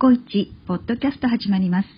ごいポッドキャスト始まります。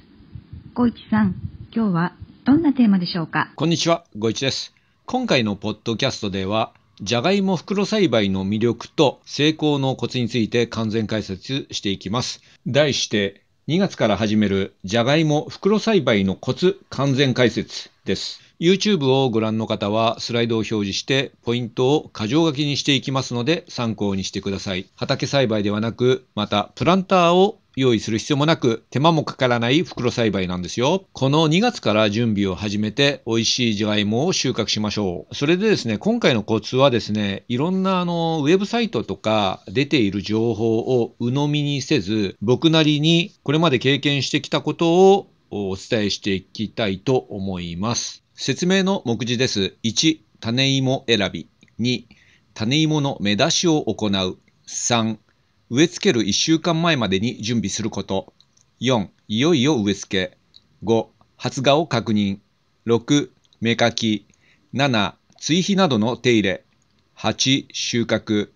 ごいさん、今日はどんなテーマでしょうか。こんにちは、ごいちです。今回のポッドキャストでは、じゃがいも袋栽培の魅力と成功のコツについて完全解説していきます。題して、2月から始めるじゃがいも袋栽培のコツ完全解説です。YouTube をご覧の方はスライドを表示してポイントを箇条書きにしていきますので参考にしてください。畑栽培ではなく、またプランターを用意する必要もなく、手間もかからない袋栽培なんですよ。この2月から準備を始めて、美味しいじゃがいもを収穫しましょう。それでですね、今回のコツはですね、いろんなあの、ウェブサイトとか出ている情報を鵜呑みにせず、僕なりにこれまで経験してきたことをお伝えしていきたいと思います。説明の目次です。1、種芋選び。2、種芋の目出しを行う。3、植え付ける1週間前までに準備すること。4、いよいよ植え付け。5、発芽を確認。6、芽かき。7、追肥などの手入れ。8、収穫。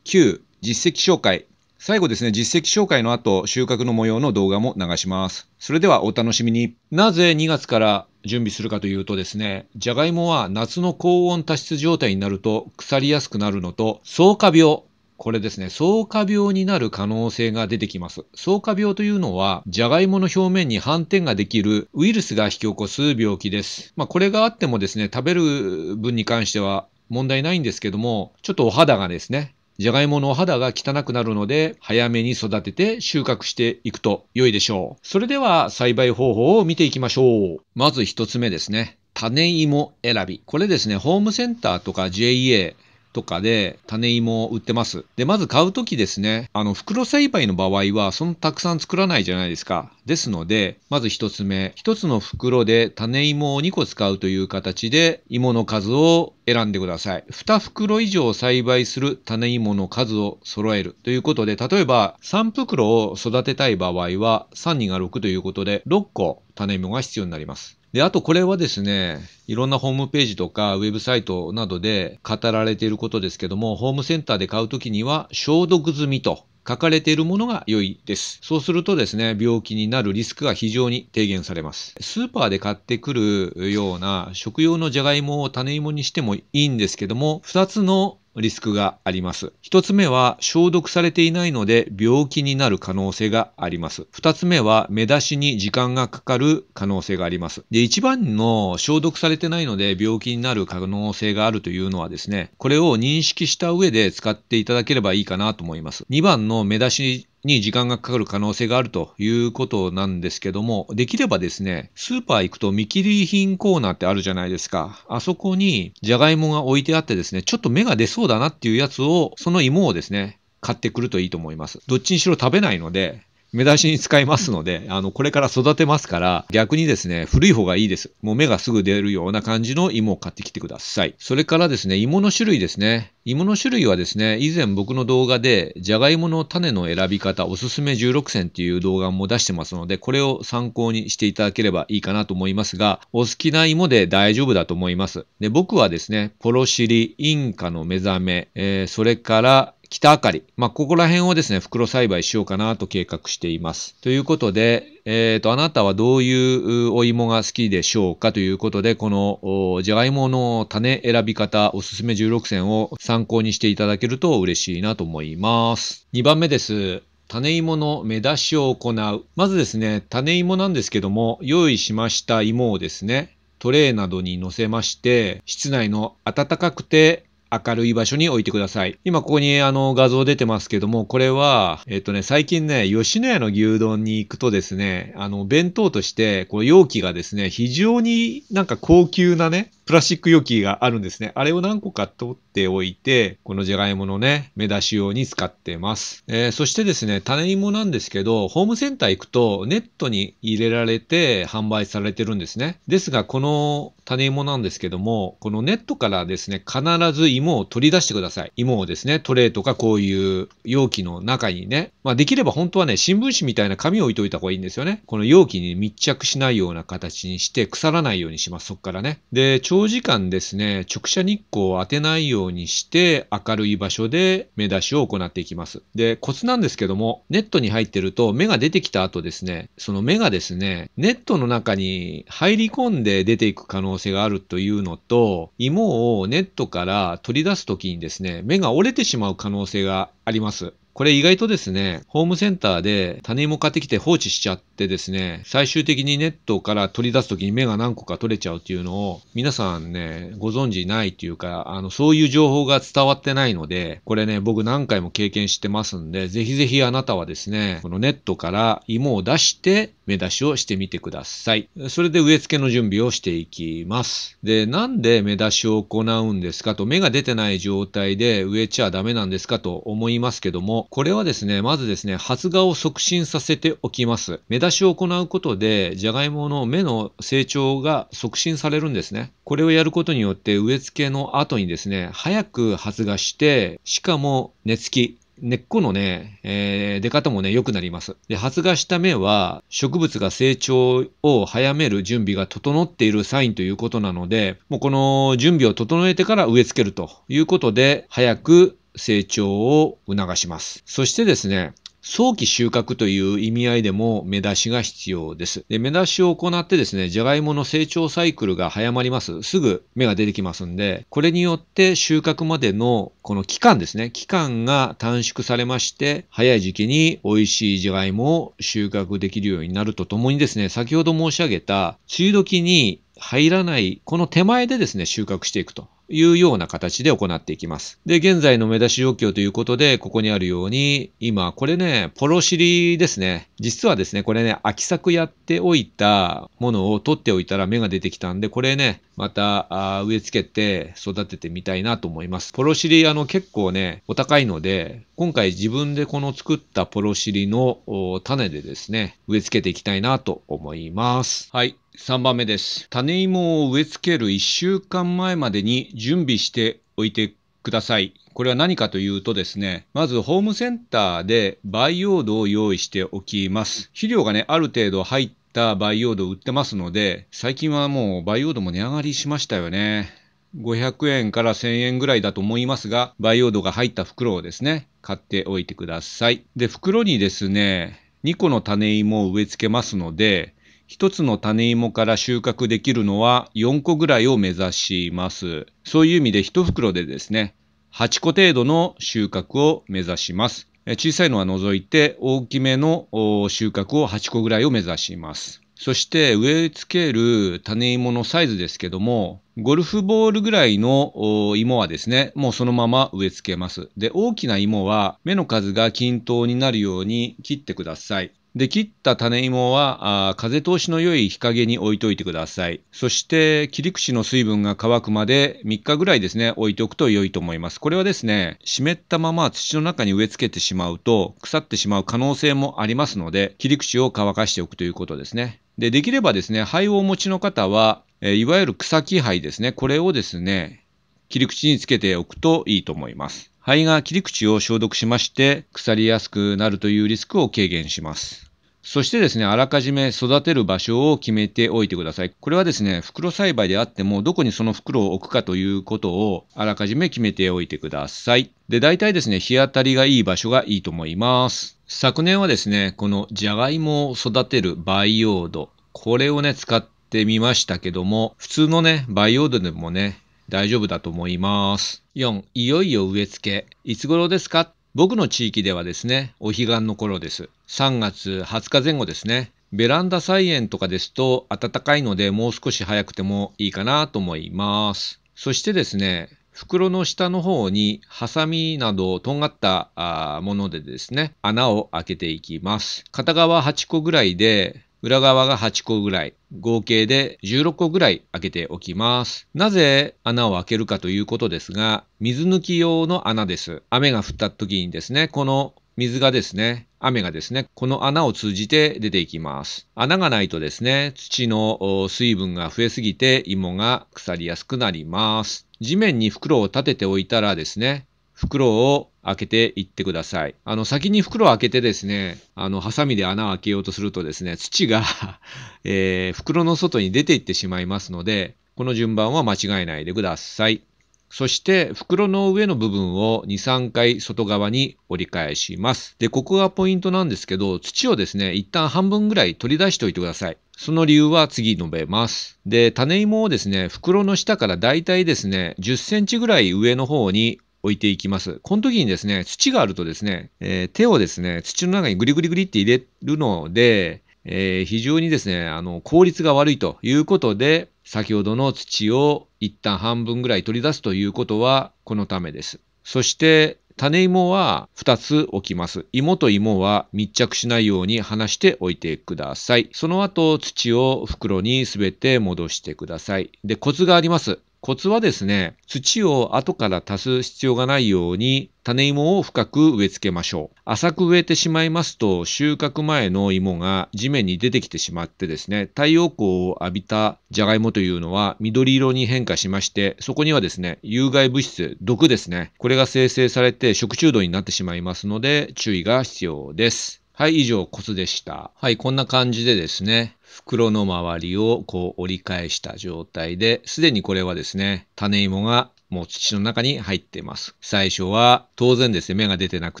9、実績紹介。最後ですね、実績紹介の後、収穫の模様の動画も流します。それではお楽しみに。なぜ2月から準備するかというとですね、じゃがいもは夏の高温多湿状態になると腐りやすくなるのと、草化病これですね、草加病になる可能性が出てきます。草加病というのは、じゃがいもの表面に斑点ができるウイルスが引き起こす病気です。まあ、これがあってもですね、食べる分に関しては問題ないんですけども、ちょっとお肌がですね、じゃがいものお肌が汚くなるので、早めに育てて収穫していくと良いでしょう。それでは栽培方法を見ていきましょう。まず一つ目ですね。種芋選び。これですね、ホームセンターとか JA、とかで種芋を売ってます。で、まず買うときですね、あの、袋栽培の場合は、そのたくさん作らないじゃないですか。ですので、まず1つ目、1つの袋で種芋を2個使うという形で、芋の数を選んでください。2袋以上栽培する種芋の数を揃えるということで、例えば3袋を育てたい場合は、3 2が6ということで、6個種芋が必要になります。で、あとこれはですね、いろんなホームページとかウェブサイトなどで語られていることですけども、ホームセンターで買うときには消毒済みと書かれているものが良いです。そうするとですね、病気になるリスクが非常に低減されます。スーパーで買ってくるような食用のじゃがいもを種芋にしてもいいんですけども、2つのリスクがあります。一つ目は消毒されていないので病気になる可能性があります。二つ目は目出しに時間がかかる可能性があります。で、一番の消毒されてないので病気になる可能性があるというのはですね、これを認識した上で使っていただければいいかなと思います。二番の目出しに時間がかかる可能性があるということなんですけども、できればですね、スーパー行くと見切り品コーナーってあるじゃないですか。あそこにじゃがいもが置いてあってですね、ちょっと芽が出そうだなっていうやつを、その芋をですね、買ってくるといいと思います。どっちにしろ食べないので、目出しに使いますので、あの、これから育てますから、逆にですね、古い方がいいです。もう芽がすぐ出るような感じの芋を買ってきてください。それからですね、芋の種類ですね。芋の種類はですね、以前僕の動画で、じゃがいもの種の選び方、おすすめ16選っていう動画も出してますので、これを参考にしていただければいいかなと思いますが、お好きな芋で大丈夫だと思います。で、僕はですね、ポロシリ、インカの目覚め、えー、それから、北あかり。まあ、ここら辺をですね、袋栽培しようかなと計画しています。ということで、えっ、ー、と、あなたはどういうお芋が好きでしょうかということで、この、じゃがいもの種選び方、おすすめ16選を参考にしていただけると嬉しいなと思います。2番目です。種芋の目出しを行う。まずですね、種芋なんですけども、用意しました芋をですね、トレイなどに乗せまして、室内の暖かくて明るい場所に置いてください。今ここにあの画像出てますけども、これは、えっとね、最近ね、吉野家の牛丼に行くとですね、あの、弁当として、こう、容器がですね、非常になんか高級なね、プラスチック容器があるんですね。あれを何個か取っておいて、このじゃがいものね、目出し用に使ってます。えー、そしてですね、種芋なんですけど、ホームセンター行くとネットに入れられて販売されてるんですね。ですが、この種芋なんですけども、このネットからですね、必ず芋を取り出してください。芋をですね、トレイとかこういう容器の中にね、まあ、できれば本当はね、新聞紙みたいな紙を置いといた方がいいんですよね。この容器に密着しないような形にして腐らないようにします。そっからね。で、長時間ですね、直射日光を当てないようにして明るい場所で目出しを行っていきます。で、コツなんですけども、ネットに入ってると目が出てきた後ですね、その目がですね、ネットの中に入り込んで出ていく可能性があるというのと、芋をネットから取り出す時にですね、目が折れてしまう可能性があります。これ意外とですね、ホームセンターで種芋買ってきて放置しちゃっってですね、最終的にネットから取り出す時に目が何個か取れちゃうっていうのを、皆さんね、ご存知ないっていうか、あの、そういう情報が伝わってないので、これね、僕何回も経験してますんで、ぜひぜひあなたはですね、このネットから芋を出して、目出しをしてみてください。それで植え付けの準備をしていきます。で、なんで目出しを行うんですかと、芽が出てない状態で植えちゃダメなんですかと思いますけども、これはですね、まずですね、発芽を促進させておきます。目出しを行うことで、ジャガイモの芽の成長が促進されるんですね。これをやることによって、植え付けの後にですね、早く発芽して、しかも根付き、根っこのね、えー、出方もね、良くなります。で、発芽した芽は、植物が成長を早める準備が整っているサインということなので、もうこの準備を整えてから植え付けるということで、早く成長を促します。そしてですね、早期収穫という意味合いでも目出しが必要です。で目出しを行ってですね、じゃがいもの成長サイクルが早まります。すぐ芽が出てきますんで、これによって収穫までのこの期間ですね、期間が短縮されまして、早い時期に美味しいじゃがいもを収穫できるようになるとともにですね、先ほど申し上げた、梅雨時に入らない、この手前でですね、収穫していくと。いうような形で行っていきます。で、現在の目出し状況ということで、ここにあるように、今、これね、ポロシリですね。実はですね、これね、秋作やっておいたものを取っておいたら芽が出てきたんで、これね、また植え付けて育ててみたいなと思います。ポロシリ、あの、結構ね、お高いので、今回自分でこの作ったポロシリの種でですね、植え付けていきたいなと思います。はい。3番目です。種芋を植え付ける1週間前までに準備しておいてください。これは何かというとですね、まずホームセンターで培養土を用意しておきます。肥料がね、ある程度入った培養土を売ってますので、最近はもう培養土も値上がりしましたよね。500円から1000円ぐらいだと思いますが、培養土が入った袋をですね、買っておいてください。で、袋にですね、2個の種芋を植え付けますので、1つの種芋から収穫できるのは4個ぐらいを目指します。そういう意味で1袋でですね、8個程度の収穫を目指します。小さいのは除いて大きめの収穫を8個ぐらいを目指します。そして植え付ける種芋のサイズですけども、ゴルフボールぐらいの芋はですね、もうそのまま植え付けます。で、大きな芋は目の数が均等になるように切ってください。で、切った種芋はあ風通しの良い日陰に置いといてください。そして切り口の水分が乾くまで3日ぐらいですね、置いておくと良いと思います。これはですね、湿ったまま土の中に植え付けてしまうと腐ってしまう可能性もありますので、切り口を乾かしておくということですね。で、できればですね、灰をお持ちの方は、えいわゆる草木灰ですね、これをですね、切り口につけておくといいと思います。肺が切り口を消毒しまして腐りやすくなるというリスクを軽減します。そしてですね、あらかじめ育てる場所を決めておいてください。これはですね、袋栽培であっても、どこにその袋を置くかということをあらかじめ決めておいてください。で、大体ですね、日当たりがいい場所がいいと思います。昨年はですね、このじゃがいもを育てる培養土、これをね、使ってみましたけども、普通のね、培養土でもね、大丈夫だと思います。4、いよいよ植え付け。いつ頃ですか僕の地域ではですね、お彼岸の頃です。3月20日前後ですね。ベランダ菜園とかですと暖かいのでもう少し早くてもいいかなと思います。そしてですね、袋の下の方にハサミなどとんがったものでですね、穴を開けていきます。片側8個ぐらいで裏側が8個ぐらい、合計で16個ぐらい開けておきます。なぜ穴を開けるかということですが、水抜き用の穴です。雨が降った時にですね、この水がですね、雨がですね、この穴を通じて出ていきます。穴がないとですね、土の水分が増えすぎて芋が腐りやすくなります。地面に袋を立てておいたらですね、袋を開けていってください。あの、先に袋を開けてですね、あの、ハサミで穴を開けようとするとですね、土が えー、袋の外に出ていってしまいますので、この順番は間違えないでください。そして袋の上の部分を2、3回外側に折り返します。で、ここがポイントなんですけど、土をですね、一旦半分ぐらい取り出しておいてください。その理由は次述べます。で、種芋をですね、袋の下からだいたいですね、10センチぐらい上の方に置いていきます。この時にですね、土があるとですね、えー、手をですね、土の中にグリグリグリって入れるので、えー、非常にですね、あの、効率が悪いということで、先ほどの土を一旦半分ぐらい取り出すということは、このためです。そして、種芋は2つ置きます。芋と芋は密着しないように離しておいてください。その後、土を袋にすべて戻してください。で、コツがあります。コツはですね、土を後から足す必要がないように種芋を深く植え付けましょう。浅く植えてしまいますと収穫前の芋が地面に出てきてしまってですね、太陽光を浴びたじゃがいもというのは緑色に変化しまして、そこにはですね、有害物質、毒ですね、これが生成されて食中毒になってしまいますので注意が必要です。はい、以上、コツでした。はい、こんな感じでですね、袋の周りをこう折り返した状態で、すでにこれはですね、種芋がもう土の中に入っています。最初は当然ですね、芽が出てなく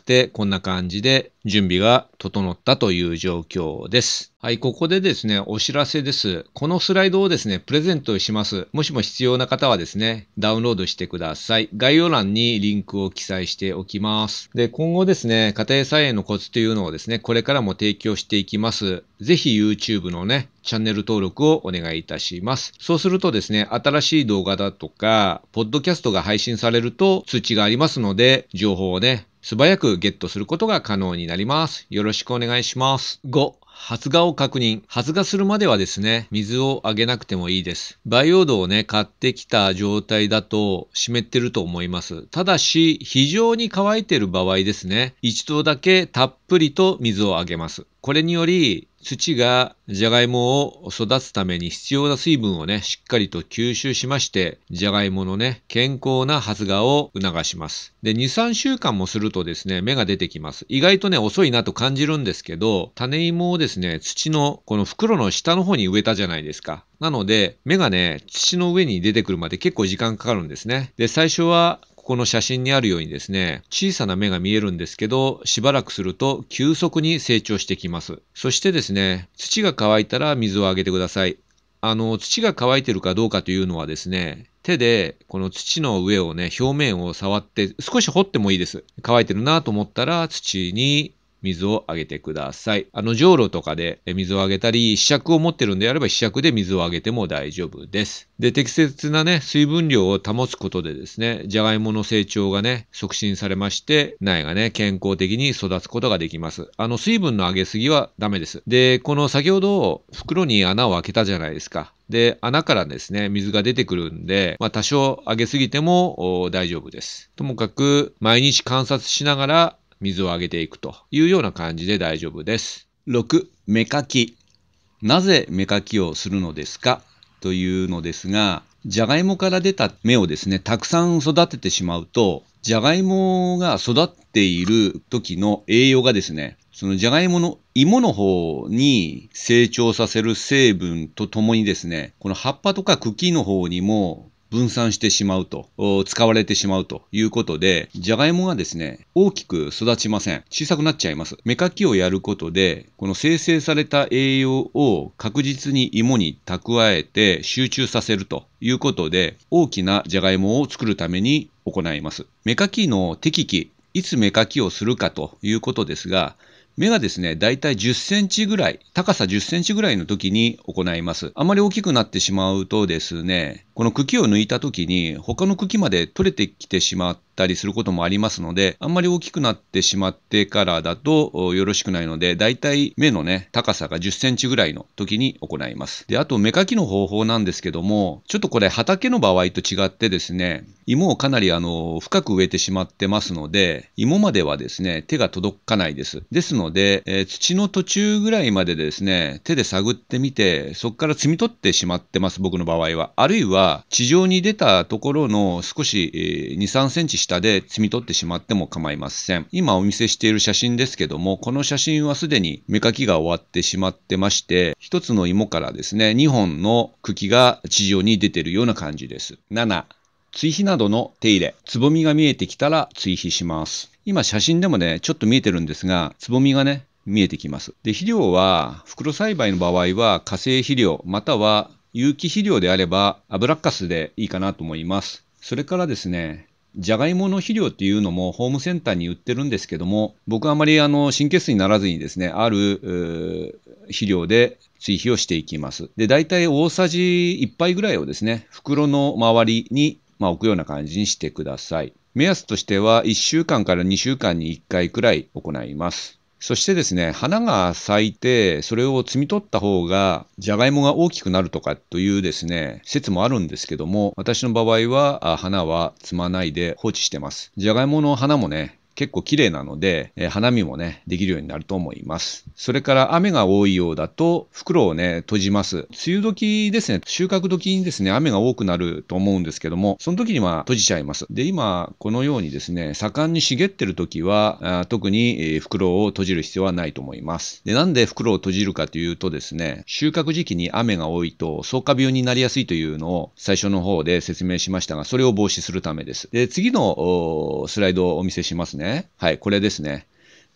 て、こんな感じで準備が整ったという状況です。はい、ここでですね、お知らせです。このスライドをですね、プレゼントします。もしも必要な方はですね、ダウンロードしてください。概要欄にリンクを記載しておきます。で、今後ですね、家庭菜園のコツというのをですね、これからも提供していきます。ぜひ YouTube のね、チャンネル登録をお願いいたします。そうするとですね、新しい動画だとか、ポッドキャストが配信されると通知がありますので、情報をね、素早くゲットすることが可能になります。よろしくお願いします。5、発芽を確認。発芽するまではですね、水をあげなくてもいいです。培養土をね、買ってきた状態だと湿ってると思います。ただし、非常に乾いてる場合ですね、一度だけたっぷりと水をあげます。これにより土がじゃがいもを育つために必要な水分をね、しっかりと吸収しまして、じゃがいものね、健康な発芽を促します。で、2、3週間もするとですね、芽が出てきます。意外とね、遅いなと感じるんですけど、種芋をですね、土のこの袋の下の方に植えたじゃないですか。なので、芽がね、土の上に出てくるまで結構時間かかるんですね。で、最初はここの写真にあるようにですね、小さな芽が見えるんですけど、しばらくすると急速に成長してきます。そしてですね、土が乾いたら水をあげてください。あの、土が乾いてるかどうかというのはですね、手でこの土の上をね、表面を触って少し掘ってもいいです。乾いてるなと思ったら土に水をあげてください。あの、じょうろとかで水をあげたり、試着を持ってるんであれば試着で水をあげても大丈夫です。で、適切なね、水分量を保つことでですね、じゃがいもの成長がね、促進されまして、苗がね、健康的に育つことができます。あの、水分の上げすぎはダメです。で、この先ほど袋に穴を開けたじゃないですか。で、穴からですね、水が出てくるんで、まあ、多少上げすぎても大丈夫です。ともかく、毎日観察しながら水をあげていくというような感じで大丈夫です。6、芽かき。なぜ芽かきをするのですかというのですが、じゃがいもから出た芽をですね、たくさん育ててしまうと、じゃがいもが育っている時の栄養がですね、そのじゃがいもの芋の方に成長させる成分とともにですね、この葉っぱとか茎の方にも分散してしまうと、使われてしまうということで、じゃがいもがですね、大きく育ちません。小さくなっちゃいます。芽かきをやることで、この生成された栄養を確実に芋に蓄えて集中させるということで、大きなじゃがいもを作るために行います。芽かきの適期、いつ芽かきをするかということですが、目がですね、だいたい10センチぐらい、高さ10センチぐらいの時に行います。あまり大きくなってしまうとですね、この茎を抜いた時に他の茎まで取れてきてしまったりすることもありますので、あんまり大きくなってしまってからだとよろしくないので、だいたい目のね、高さが10センチぐらいの時に行います。で、あと芽かきの方法なんですけども、ちょっとこれ畑の場合と違ってですね、芋をかなりあの、深く植えてしまってますので、芋まではですね、手が届かないです。ですのので、えー、土の途中ぐらいまでですね、手で探ってみて、そこから摘み取ってしまってます、僕の場合は。あるいは、地上に出たところの少し、えー、2、3センチ下で摘み取ってしまっても構いません。今お見せしている写真ですけども、この写真はすでに芽かきが終わってしまってまして、1つの芋からですね、2本の茎が地上に出てるような感じです。7、追肥などの手入れ。つぼみが見えてきたら追肥します。今写真でもね、ちょっと見えてるんですが、つぼみがね、見えてきます。で、肥料は、袋栽培の場合は、化成肥料、または有機肥料であれば、油かすでいいかなと思います。それからですね、じゃがいもの肥料っていうのもホームセンターに売ってるんですけども、僕はあまりあの神経質にならずにですね、ある肥料で追肥をしていきます。で、大体大さじ1杯ぐらいをですね、袋の周りに、まあ、置くような感じにしてください。目安としては1週間から2週間に1回くらい行います。そしてですね、花が咲いて、それを摘み取った方が、じゃがいもが大きくなるとかというですね、説もあるんですけども、私の場合は、花は摘まないで放置してます。じゃがいもの花もね、結構綺麗なので、えー、花見もね、できるようになると思います。それから雨が多いようだと、袋をね、閉じます。梅雨時ですね、収穫時にですね、雨が多くなると思うんですけども、その時には閉じちゃいます。で、今、このようにですね、盛んに茂ってる時は、あ特に、えー、袋を閉じる必要はないと思います。で、なんで袋を閉じるかというとですね、収穫時期に雨が多いと、草加病になりやすいというのを最初の方で説明しましたが、それを防止するためです。で、次のスライドをお見せしますね。ね。はい、これですね。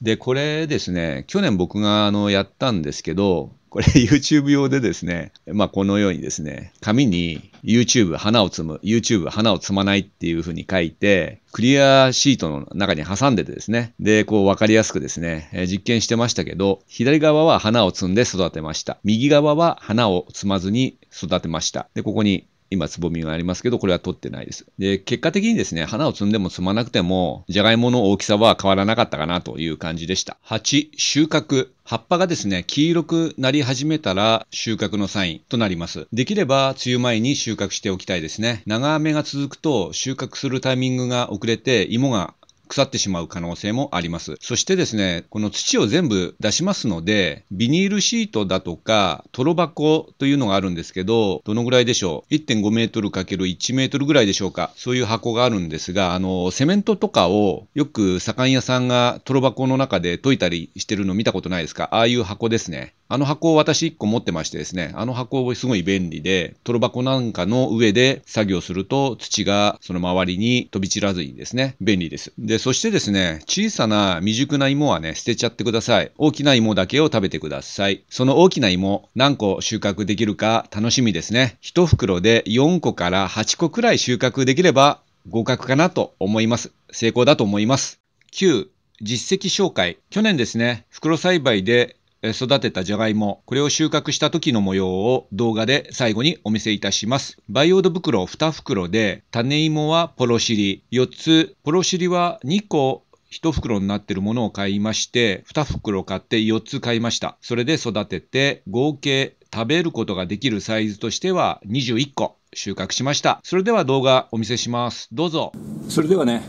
で、これですね、去年僕があのやったんですけど、これ YouTube 用でですね、まあこのようにですね、紙に YouTube 花を摘む、YouTube 花を摘まないっていうふうに書いて、クリアシートの中に挟んでてですね、で、こう分かりやすくですね、え実験してましたけど、左側は花を摘んで育てました。右側は花を摘まずに育てました。で、ここに今つぼみがありますけど、これは取ってないです。で、結果的にですね、花を摘んでも摘まなくても、じゃがいもの大きさは変わらなかったかなという感じでした。8、収穫。葉っぱがですね、黄色くなり始めたら収穫のサインとなります。できれば梅雨前に収穫しておきたいですね。長雨が続くと収穫するタイミングが遅れて芋が腐ってしまう可能性もあります。そしてですね、この土を全部出しますので、ビニールシートだとか、トロ箱というのがあるんですけど、どのぐらいでしょう ?1.5 メートル ×1 メートルぐらいでしょうかそういう箱があるんですが、あの、セメントとかをよく左官屋さんがトロ箱の中で溶いたりしてるの見たことないですかああいう箱ですね。あの箱を私1個持ってましてですね、あの箱をすごい便利で、トロ箱なんかの上で作業すると土がその周りに飛び散らずにですね、便利です。でそしてですね、小さな未熟な芋はね、捨てちゃってください。大きな芋だけを食べてください。その大きな芋、何個収穫できるか楽しみですね。1袋で4個から8個くらい収穫できれば合格かなと思います。成功だと思います。9、実績紹介。去年ですね、袋栽培で育てたじゃがいも、これを収穫した時の模様を動画で最後にお見せいたします。培養土袋2袋で、種芋はポロシリ、4つ、ポロシリは2個1袋になってるものを買いまして、2袋買って4つ買いました。それで育てて、合計食べることができるサイズとしては21個収穫しました。それでは動画お見せします。どうぞ。それではね、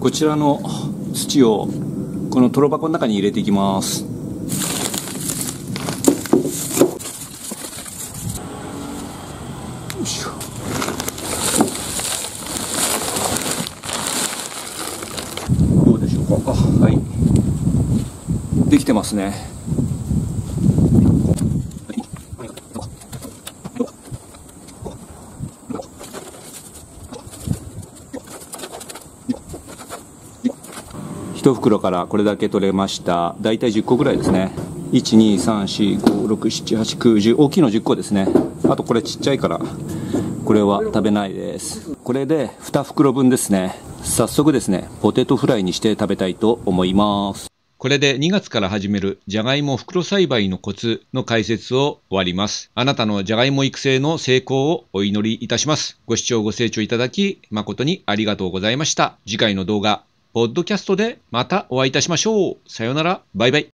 こちらの土をこのトロ箱の中に入れていきます。ますね。1袋からこれだけ取れました大体10個ぐらいですね12345678910大きいの10個ですねあとこれちっちゃいからこれは食べないですこれで2袋分ですね早速ですねポテトフライにして食べたいと思いますこれで2月から始めるじゃがいも袋栽培のコツの解説を終わります。あなたのじゃがいも育成の成功をお祈りいたします。ご視聴ご清聴いただき誠にありがとうございました。次回の動画、ポッドキャストでまたお会いいたしましょう。さようなら。バイバイ。